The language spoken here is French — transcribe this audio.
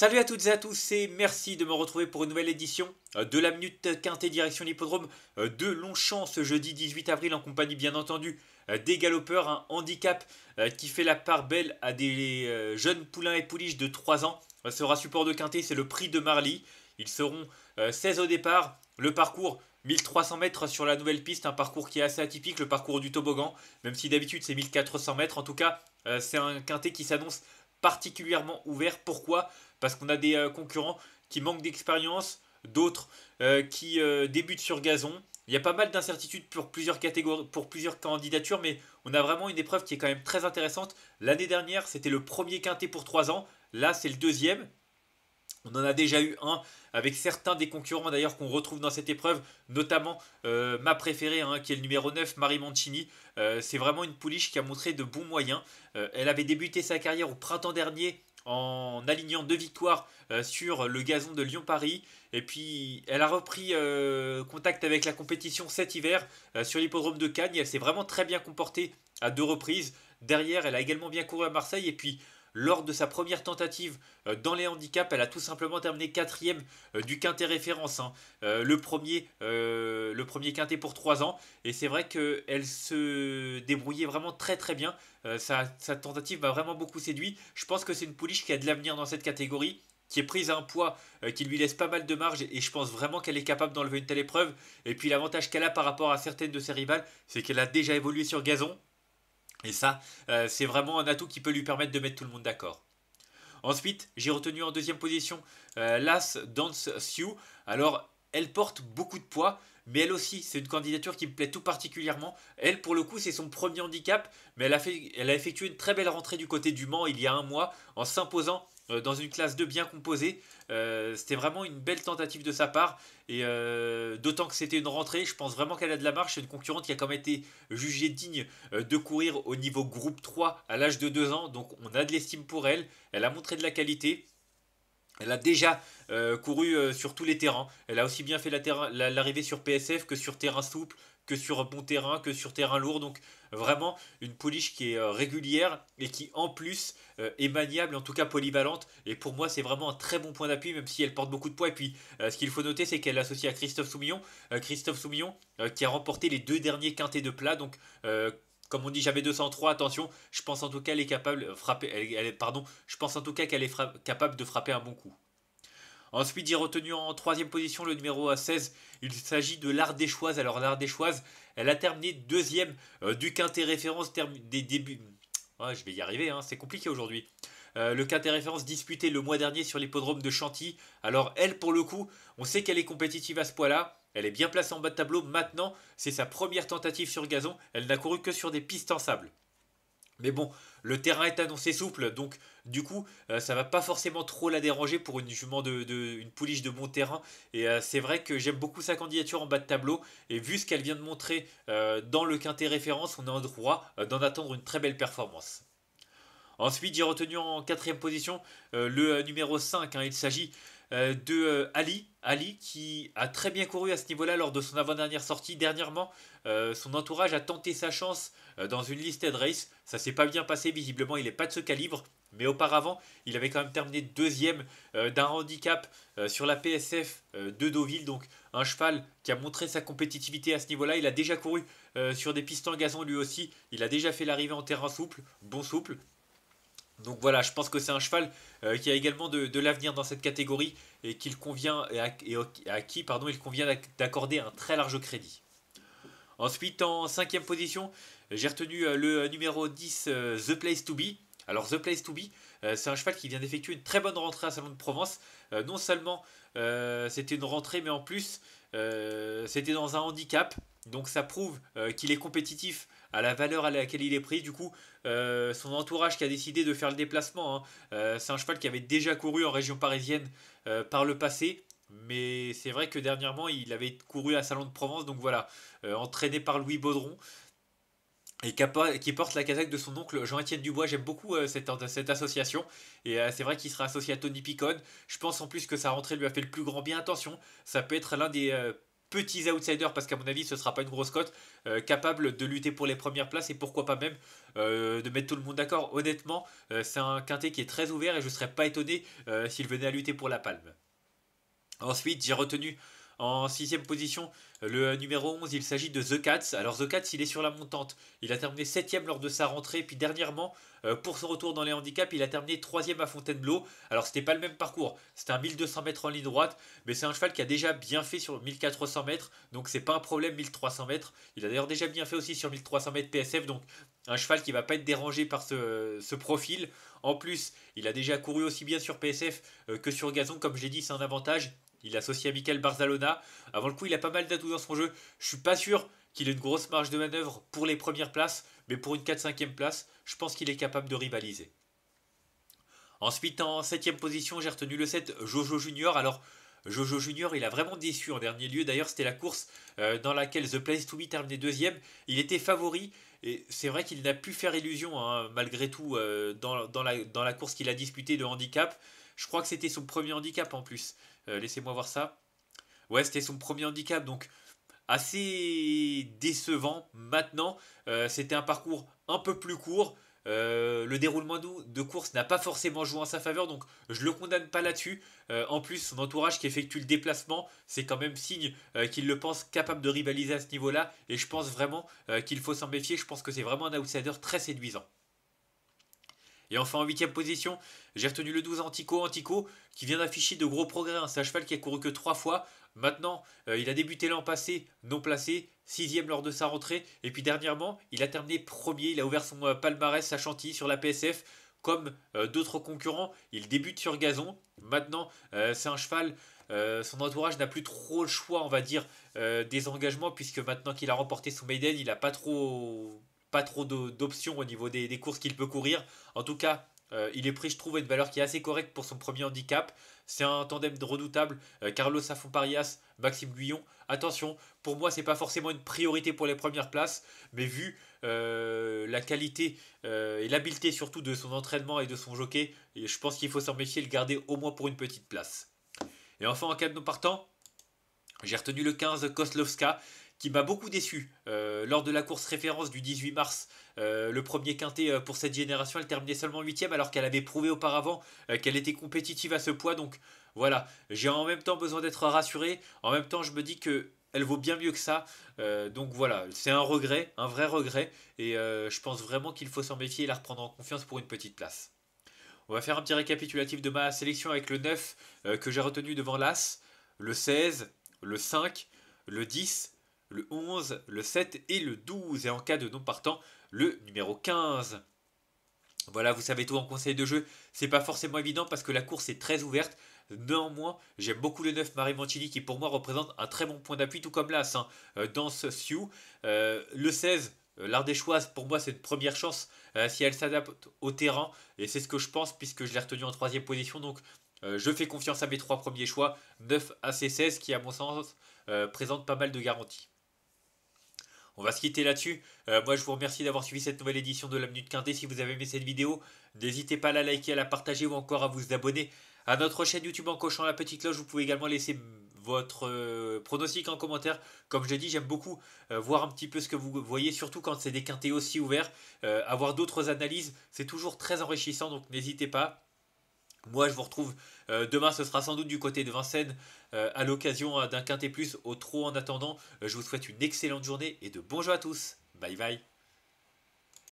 Salut à toutes et à tous et merci de me retrouver pour une nouvelle édition euh, de la Minute Quintet direction l'hippodrome euh, de Longchamp ce jeudi 18 avril en compagnie bien entendu euh, des galopeurs, un handicap qui fait la part belle à des jeunes poulains et pouliches de 3 ans sera support de Quintet, c'est le prix de Marly. Ils seront 16 au départ, le parcours 1300 mètres sur la nouvelle piste, un parcours qui est assez atypique, le parcours du toboggan, même si d'habitude c'est 1400 mètres, en tout cas c'est un Quintet qui s'annonce particulièrement ouvert. Pourquoi Parce qu'on a des euh, concurrents qui manquent d'expérience, d'autres euh, qui euh, débutent sur gazon. Il y a pas mal d'incertitudes pour plusieurs catégories, pour plusieurs candidatures, mais on a vraiment une épreuve qui est quand même très intéressante. L'année dernière, c'était le premier quintet pour 3 ans. Là, c'est le deuxième. On en a déjà eu un avec certains des concurrents d'ailleurs qu'on retrouve dans cette épreuve, notamment euh, ma préférée hein, qui est le numéro 9, Marie Mancini. Euh, c'est vraiment une pouliche qui a montré de bons moyens. Euh, elle avait débuté sa carrière au printemps dernier en alignant deux victoires sur le gazon de Lyon-Paris. Et puis elle a repris contact avec la compétition cet hiver sur l'hippodrome de Cannes. Elle s'est vraiment très bien comportée à deux reprises. Derrière, elle a également bien couru à Marseille. Et puis lors de sa première tentative euh, dans les handicaps, elle a tout simplement terminé quatrième euh, du quintet référence. Hein. Euh, le, premier, le premier quintet pour trois ans. Et c'est vrai qu'elle se débrouillait vraiment très très bien. sa, tentative m'a vraiment beaucoup séduit. Je pense que c'est une pouliche qui a de l'avenir dans cette catégorie qui est prise à un poids qui lui laisse pas mal de marge et je pense vraiment qu'elle est capable d'enlever une telle épreuve. Et puis l'avantage qu'elle a par rapport à certaines de ses rivales, c'est qu'elle a déjà évolué sur gazon, et ça, euh, c'est vraiment un atout qui peut lui permettre de mettre tout le monde d'accord. Ensuite, j'ai retenu en deuxième position euh, Lass l'As Dance Sue. Alors, elle porte beaucoup de poids, mais elle aussi, c'est une candidature qui me plaît tout particulièrement. Elle, pour le coup, c'est son premier handicap, mais elle a, elle a effectué une très belle rentrée du côté du Mans il y a un mois en s'imposant euh, dans une classe 2 bien composée. Euh, c'était vraiment une belle tentative de sa part. Et euh, d'autant que c'était une rentrée, je pense vraiment qu'elle a de la marche. C'est une concurrente qui a quand même été jugée digne de courir au niveau groupe 3 à l'âge de 2 ans. Donc on a de l'estime pour elle. Elle a montré de la qualité. Elle a déjà couru sur tous les terrains. Elle a aussi bien fait l'arrivée sur PSF que sur terrain souple, que sur bon terrain, que sur terrain lourd. Donc vraiment une polish qui est euh, régulière et qui en plus euh, est maniable, en tout cas polyvalente. Et pour moi, c'est vraiment un très bon point d'appui, même si elle porte beaucoup de poids. Et puis, euh, ce qu'il faut noter, c'est qu'elle associe à Christophe Soumillon. Christophe Soumillon qui a remporté les deux derniers quintés de plat. Donc, comme on dit j'avais 203 attention je pense en tout cas est capable frapper elle, pardon je pense en tout cas qu'elle est capable de frapper un bon coup Ensuite, j'ai retenu en troisième position le numéro 16. Il s'agit de l'Ardéchoise. Alors, l'Ardéchoise, elle a terminé deuxième euh, du quintet référence des débuts. je vais y arriver, hein, c'est compliqué aujourd'hui. Euh, le quintet référence disputé le mois dernier sur l'hippodrome de Chantilly. Alors, elle, pour le coup, on sait qu'elle est compétitive à ce point-là. Elle est bien placée en bas de tableau. Maintenant, c'est sa première tentative sur gazon. Elle n'a couru que sur des pistes en sable. Mais bon, le terrain est annoncé souple, donc du coup, ça euh, ça va pas forcément trop la déranger pour une jument de, une pouliche de bon terrain. Et euh, c'est vrai que j'aime beaucoup sa candidature en bas de tableau. Et vu ce qu'elle vient de montrer euh, dans le quintet référence, on a en droit d'en attendre une très belle performance. Ensuite, j'ai retenu en quatrième position le numéro 5. Hein. il s'agit euh, de euh, Ali. Ali qui a très bien couru à ce niveau-là lors de son avant-dernière sortie. Dernièrement, euh, son entourage a tenté sa chance dans une listed race. Ça s'est pas bien passé, visiblement, il n'est pas de ce calibre. Mais auparavant, il avait quand même terminé deuxième d'un handicap sur la PSF de Deauville. Donc un cheval qui a montré sa compétitivité à ce niveau-là. Il a déjà couru sur des pistes en gazon lui aussi. Il a déjà fait l'arrivée en terrain souple, bon souple. Donc voilà, je pense que c'est un cheval euh, qui a également de, l'avenir dans cette catégorie et qu'il convient et à, qui pardon, il convient d'accorder un très large crédit. Ensuite, en cinquième position, j'ai retenu euh, le euh, numéro 10 The Place to Be. Alors The Place to Be, c'est un cheval qui vient d'effectuer une très bonne rentrée à Salon de Provence. non seulement c'était une rentrée, mais en plus c'était dans un handicap. Donc ça prouve euh, qu'il est compétitif à la valeur à laquelle il est pris. Du coup, euh, son entourage qui a décidé de faire le déplacement, hein. euh, c'est un cheval qui avait déjà couru en région parisienne par le passé. Mais c'est vrai que dernièrement, il avait couru à Salon de Provence, donc voilà, entraîné par Louis Baudron, et qui porte la casaque de son oncle Jean-Étienne Dubois. J'aime beaucoup cette, cette, association, et c'est vrai qu'il sera associé à Tony Picon. Je pense en plus que sa rentrée lui a fait le plus grand bien. Attention, ça peut être l'un des petits outsiders, parce qu'à mon avis, ce ne sera pas une grosse cote, euh, capable de lutter pour les premières places et pourquoi pas même euh, de mettre tout le monde d'accord. Honnêtement, euh, c'est un quintet qui est très ouvert et je ne serais pas étonné s'il venait à lutter pour la palme. Ensuite, j'ai retenu en sixième position, le numéro 11, il s'agit de The Cats. Alors The Cats, il est sur la montante. Il a terminé septième lors de sa rentrée, puis dernièrement, euh, pour son retour dans les handicaps, il a terminé troisième à Fontainebleau. Alors c'était pas le même parcours, c'était un 1200 mètres en ligne droite, mais c'est un cheval qui a déjà bien fait sur 1400 mètres, donc c'est pas un problème 1300 mètres. Il a d'ailleurs déjà bien fait aussi sur 1300 mètres PSF, donc un cheval qui ne va pas être dérangé par ce, ce profil. En plus, il a déjà couru aussi bien sur PSF euh, que sur gazon, comme je l'ai dit, c'est un avantage. Il associe à Michael Barzalona. Avant le coup, il a pas mal d'atouts dans son jeu. Je suis pas sûr qu'il ait une grosse marge de manœuvre pour les premières places, mais pour une 4-5e place, je pense qu'il est capable de rivaliser. Ensuite, en 7 position, j'ai retenu le 7 Jojo Junior. Alors, Jojo Junior, il a vraiment déçu en dernier lieu. D'ailleurs, c'était la course euh, dans laquelle The Place to Be terminait deuxième. Il était favori. Et c'est vrai qu'il n'a pu faire illusion, hein, malgré tout, euh, dans, la, dans la course qu'il a disputée de handicap. Je crois que c'était son premier handicap en plus. Euh, laissez-moi voir ça. Ouais, c'était son premier handicap, donc assez décevant. Maintenant, euh, c'était un parcours un peu plus court. Euh, le déroulement de course n'a pas forcément joué en sa faveur, donc je le condamne pas là-dessus. en plus, son entourage qui effectue le déplacement, c'est quand même signe qu'il le pense capable de rivaliser à ce niveau-là, et je pense vraiment qu'il faut s'en méfier. Je pense que c'est vraiment un outsider très séduisant. Et enfin en huitième position, j'ai retenu le 12 Antico Antico qui vient d'afficher de gros progrès. C'est un cheval qui a couru que trois fois. Maintenant, euh, il a débuté l'an passé, non placé, sixième lors de sa rentrée. Et puis dernièrement, il a terminé premier. Il a ouvert son euh, palmarès, sa chantilly sur la PSF. Comme euh, d'autres concurrents, il débute sur gazon. Maintenant, c'est un cheval son entourage n'a plus trop le choix, on va dire, des engagements, puisque maintenant qu'il a remporté son Maiden, il n'a pas trop pas trop d'options au niveau des, courses qu'il peut courir. En tout cas, euh, il est pris, je trouve, une valeur qui est assez correcte pour son premier handicap. C'est un tandem redoutable. Euh, Carlos Carlos Parias, Maxime Guyon. Attention, pour moi, ce n'est pas forcément une priorité pour les premières places, mais vu euh, la qualité et l'habileté surtout de son entraînement et de son jockey, je pense qu'il faut s'en méfier et le garder au moins pour une petite place. Et enfin, en cas de non partant, j'ai retenu le 15 Koslovska qui m'a beaucoup déçu. Euh, lors de la course référence du 18 mars, euh, le premier quintet euh, pour cette génération, elle terminait seulement 8ème alors qu'elle avait prouvé auparavant qu'elle était compétitive à ce poids. Donc voilà, j'ai en même temps besoin d'être rassuré. En même temps, je me dis qu'elle vaut bien mieux que ça. donc voilà, c'est un regret, un vrai regret. Et je pense vraiment qu'il faut s'en méfier et la reprendre en confiance pour une petite place. On va faire un petit récapitulatif de ma sélection avec le 9 que j'ai retenu devant l'As, le 16, le 5, le 10, le 11, le 7 et le 12, et en cas de non partant, le numéro 15. Voilà, vous savez tout en conseil de jeu, c'est pas forcément évident parce que la course est très ouverte. Néanmoins, j'aime beaucoup le 9 Marie Mancini qui pour moi représente un très bon point d'appui, tout comme l'As hein, euh, dans ce Sioux. Euh, le 16, euh, L'Ardéchoise, pour moi, c'est une première chance si elle s'adapte au terrain. Et c'est ce que je pense puisque je l'ai retenu en troisième position. Donc, je fais confiance à mes trois premiers choix, 9 à 16 qui, à mon sens, présentent présente pas mal de garanties. On va se quitter là-dessus. Euh, moi, je vous remercie d'avoir suivi cette nouvelle édition de la Minute Quintée. Si vous avez aimé cette vidéo, n'hésitez pas à la liker, à la partager ou encore à vous abonner à notre chaîne YouTube en cochant la petite cloche. Vous pouvez également laisser votre euh, pronostic en commentaire. Comme je l'ai dit, j'aime beaucoup euh, voir un petit peu ce que vous voyez, surtout quand c'est des quintés aussi ouverts. avoir d'autres analyses, c'est toujours très enrichissant, donc n'hésitez pas. Moi, je vous retrouve euh, demain, ce sera sans doute du côté de Vincennes euh, à l'occasion euh, d'un quintet plus au trot. En attendant, je vous souhaite une excellente journée et de bons jeux à tous. Bye bye.